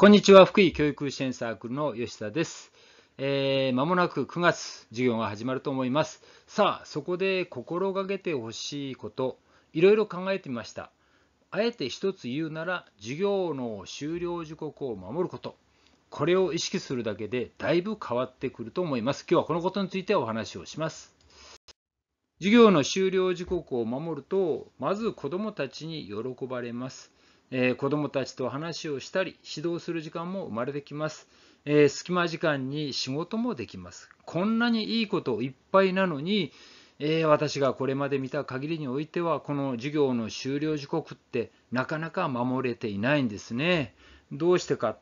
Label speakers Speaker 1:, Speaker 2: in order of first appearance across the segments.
Speaker 1: こんにちは、福井教育支援サークルの吉田です。えー、間もなく9月、授業が始まると思います。さあ、そこで心がけてほしいこと、いろいろ考えてみました。あえて一つ言うなら、授業の終了時刻を守ること。これを意識するだけで、だいぶ変わってくると思います。今日はこのことについてお話をします。授業の終了時刻を守ると、まず子どもたちに喜ばれます。えー、子どもたちと話をしたり指導する時間も生まれてきます、えー、隙間時間に仕事もできますこんなにいいこといっぱいなのに、えー、私がこれまで見た限りにおいてはこの授業の終了時刻ってなかなか守れていないんですねどうしてか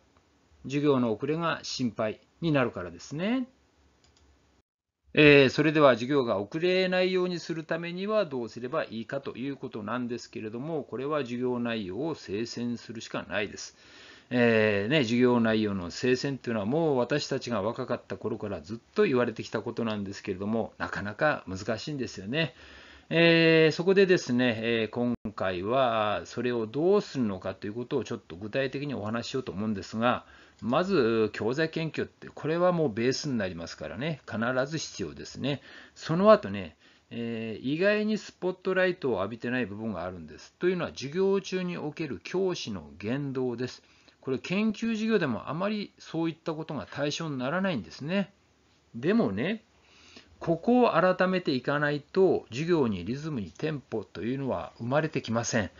Speaker 1: 授業の遅れが心配になるからですねえー、それでは授業が遅れないようにするためにはどうすればいいかということなんですけれども、これは授業内容を精選するしかないです。えー、ね、授業内容の聖戦というのはもう私たちが若かった頃からずっと言われてきたことなんですけれどもなかなか難しいんですよね。えー、そこでですね、え今回はそれをどうするのかということをちょっと具体的にお話ししようと思うんですが、まず教材研究って、これはもうベースになりますからね、必ず必要ですね。その後ね、えー、意外にスポットライトを浴びてない部分があるんです。というのは、授業中における教師の言動です。これ、研究授業でもあまりそういったことが対象にならないんですね。でもね、ここを改めていかないと授業にリズムにテンポというのは生まれてきません。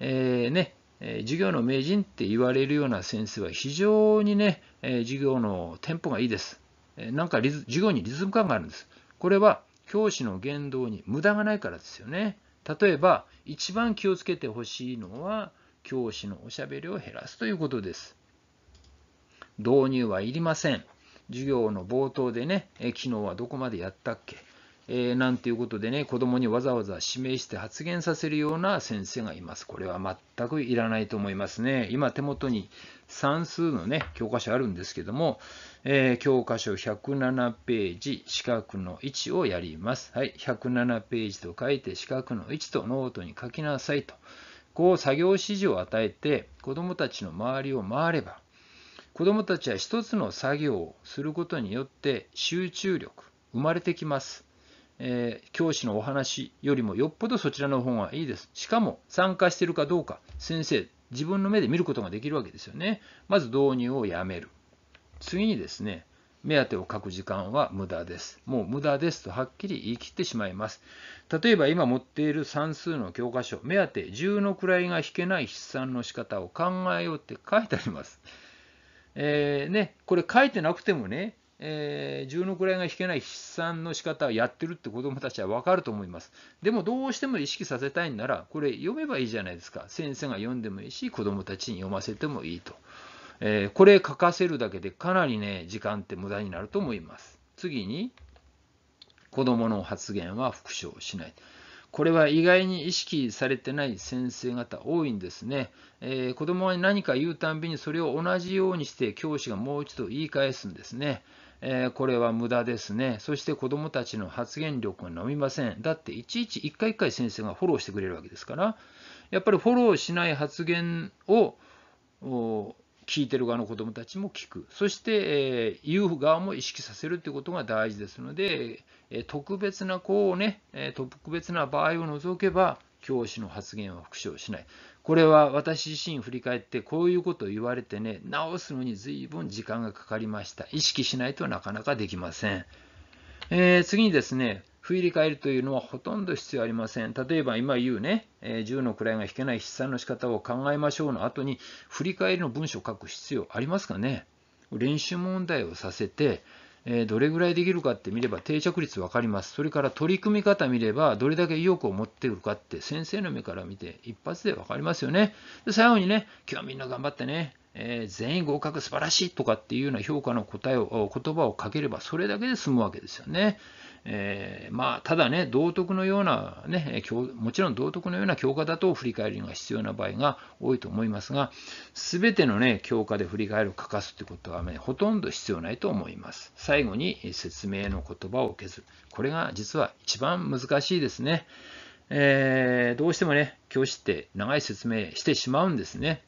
Speaker 1: えー、ね授業の名人って言われるような先生は非常にね、授業のテンポがいいです。なんか授業にリズム感があるんです。これは教師の言動に無駄がないからですよね。例えば、一番気をつけてほしいのは、教師のおしゃべりを減らすということです。導入はいりません。授業の冒頭でね、え昨日はどこまでやったっけ、えー、なんていうことでね、子供にわざわざ指名して発言させるような先生がいます。これは全くいらないと思いますね。今手元に算数のね、教科書あるんですけども、えー、教科書107ページ、四角の1をやります。はい、107ページと書いて四角の1とノートに書きなさいと。こう作業指示を与えて、子供たちの周りを回れば、子どもたちは一つの作業をすることによって集中力生まれてきます、えー、教師のお話よりもよっぽどそちらの方がいいですしかも参加してるかどうか先生自分の目で見ることができるわけですよねまず導入をやめる次にですね目当てを書く時間は無駄です。もう無駄ですとはっきり言い切ってしまいます。例えば今持っている算数の教科書、目当て10の位が引けない筆算の仕方を考えようって書いてあります。えー、ね、これ書いてなくてもね、えー、の位が引けない筆算の仕方をやってるって子どもたちは分かると思います。でもどうしても意識させたいんなら、これ読めばいいじゃないですか。先生が読んでもいいし、子どもたちに読ませてもいいと。えー、これ書かせるだけでかなりね、時間って無駄になると思います。次に、子どもの発言は復唱しない。これは意外に意識されてない先生方多いんですね。えー、子供に何か言うたんびにそれを同じようにして教師がもう一度言い返すんですね。えー、これは無駄ですね。そして子供たちの発言力が伸びません。だっていちいち一回一回先生がフォローしてくれるわけですから、やっぱりフォローしない発言を聞いてる側の子どもたちも聞く。そして、えー、言う側も意識させるということが大事ですので、特別な子をね、特別な場合を除けば、教師の発言は復唱しない。これは私自身振り返って、こういうことを言われてね、直すのに随分時間がかかりました。意識しないとなかなかできません。えー、次にですね、振り返るというのはほとんど必要ありません。例えば今言うね、えー、10の位が引けない筆算の仕方を考えましょうの後に、振り返りの文章を書く必要ありますかね練習問題をさせて、えどれぐらいできるかって見れば定着率分かります。それから取り組み方見れば、どれだけ意欲を持ってるかって先生の目から見て一発で分かりますよね。で最後にね、今日みんな頑張ってね、えー、全員合格素晴らしいとかっていうような評価の答えを言葉をかければそれだけで済むわけですよね。えー、まあ、ただね、道徳のような、ね、もちろん道徳のような教科だと振り返りが必要な場合が多いと思いますが、すべての、ね、教科で振り返りを欠かすということは、ね、ほとんど必要ないと思います。最後に説明の言葉を受けず、これが実は一番難しいですね。えー、どうしてもね、教師って長い説明してしまうんですね。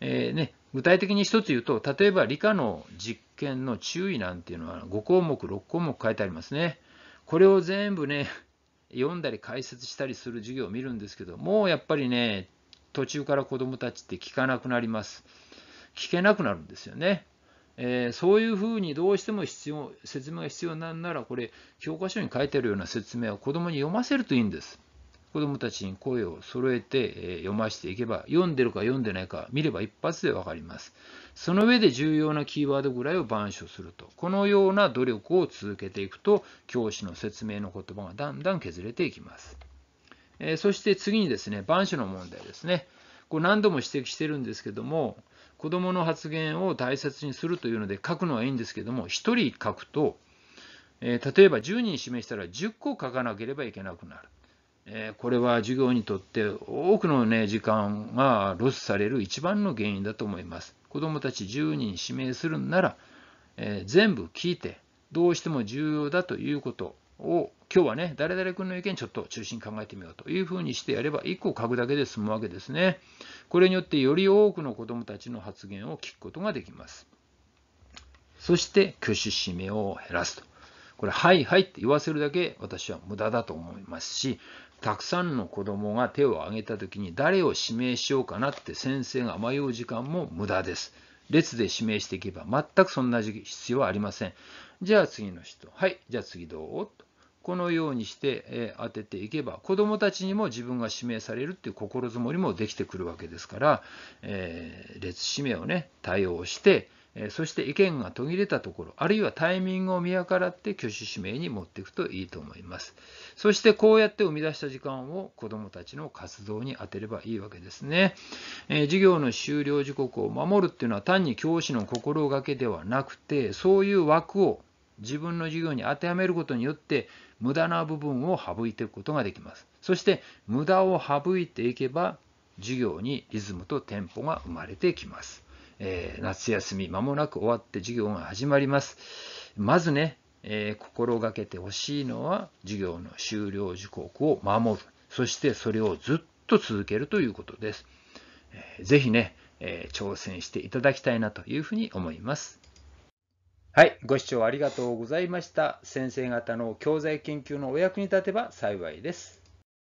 Speaker 1: えー、ね具体的に一つ言うと、例えば理科の実験の注意なんていうのは5項目、6項目書いてありますね。これを全部ね、読んだり解説したりする授業を見るんですけど、もうやっぱりね、途中から子どもたちって聞かなくなります。聞けなくなるんですよね。えー、そういうふうにどうしても必要説明が必要なんなら、これ、教科書に書いてあるような説明を子どもに読ませるといいんです。子供たちに声を揃えて読ませていけば、読んでるか読んでないか見れば一発でわかります。その上で重要なキーワードぐらいを板書すると。このような努力を続けていくと、教師の説明の言葉がだんだん削れていきます。えそして次にですね、板書の問題ですね。これ何度も指摘してるんですけども、子供の発言を大切にするというので書くのはいいんですけども、1人書くと、え例えば10人示したら10個書かなければいけなくなる。えこれは授業にとって多くの、ね、時間がロスされる一番の原因だと思います。子どもたち10人指名するんなら、え全部聞いて、どうしても重要だということを今日はね、誰々君の意見ちょっと中心に考えてみようというふうにしてやれば、1個書くだけで済むわけですね。これによってより多くの子どもたちの発言を聞くことができます。そして、挙手指名を減らすと。これ、はいはいって言わせるだけ私は無駄だと思いますし、たくさんの子供が手を挙げた時に誰を指名しようかなって先生が迷う時間も無駄です。列で指名していけば全くそんな必要はありません。じゃあ次の人。はい、じゃあ次どうと。このようにして、え当てていけば子供たちにも自分が指名されるっていう心づもりもできてくるわけですから、えー、列指名をね対応して、そして意見が途切れたところ、あるいはタイミングを見計らって挙手指名に持っていくといいと思います。そしてこうやって生み出した時間を子どもたちの活動に充てればいいわけですね。えー、授業の終了時刻を守るっていうのは単に教師の心がけではなくて、そういう枠を自分の授業に当てはめることによって無駄な部分を省いていくことができます。そして無駄を省いていけば授業にリズムとテンポが生まれてきます。えー、夏休み間もなく終わって授業が始まります。まずね、えー、心がけてほしいのは授業の終了時刻を守る。そしてそれをずっと続けるということです。えー、ぜひね、えー、挑戦していただきたいなというふうに思います。はい、ご視聴ありがとうございました。先生方の教材研究のお役に立てば幸いです。